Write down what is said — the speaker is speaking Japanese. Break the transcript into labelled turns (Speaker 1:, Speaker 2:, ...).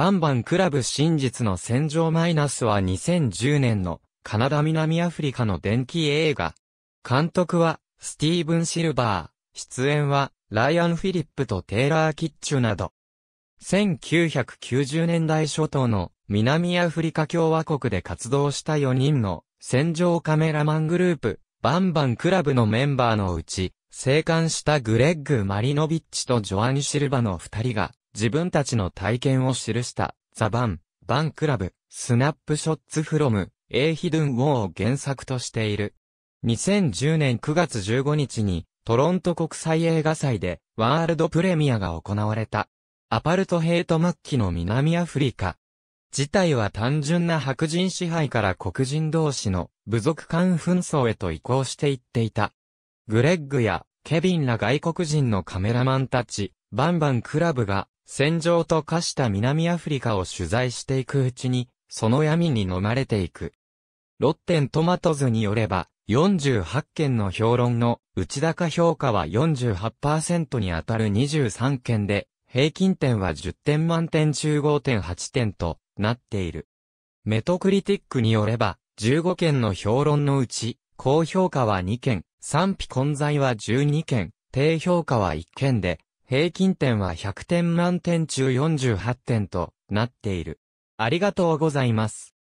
Speaker 1: バンバンク
Speaker 2: ラブ真実の戦場マイナスは2010年のカナダ南アフリカの電気映画。監督はスティーブン・シルバー、出演はライアン・フィリップとテイラー・キッチュなど。1990年代初頭の南アフリカ共和国で活動した4人の戦場カメラマングループ、バンバンクラブのメンバーのうち、生還したグレッグ・マリノビッチとジョアン・シルバの2人が、自分たちの体験を記した、ザ・バン、バンクラブ、スナップショッツ・フロム、エイヒドゥン・ウォーを原作としている。2010年9月15日に、トロント国際映画祭で、ワールドプレミアが行われた。アパルトヘイト末期の南アフリカ。事態は単純な白人支配から黒人同士の部族間紛争へと移行していっていた。グレッグやケビンら外国人のカメラマンたち、バンバンクラブが戦場と化した南アフリカを取材していくうちに、その闇に飲まれていく。ロッテントマトズによれば、48件の評論の内高評価は48%に当たる23件で、平均点は10点満点中5.8点となっている。メトクリティックによれば、15件の評論のうち、高評価は2件、賛否混在は12件、低評価は1件で、平均点は100点満点中48点となってい
Speaker 1: る。ありがとうございます。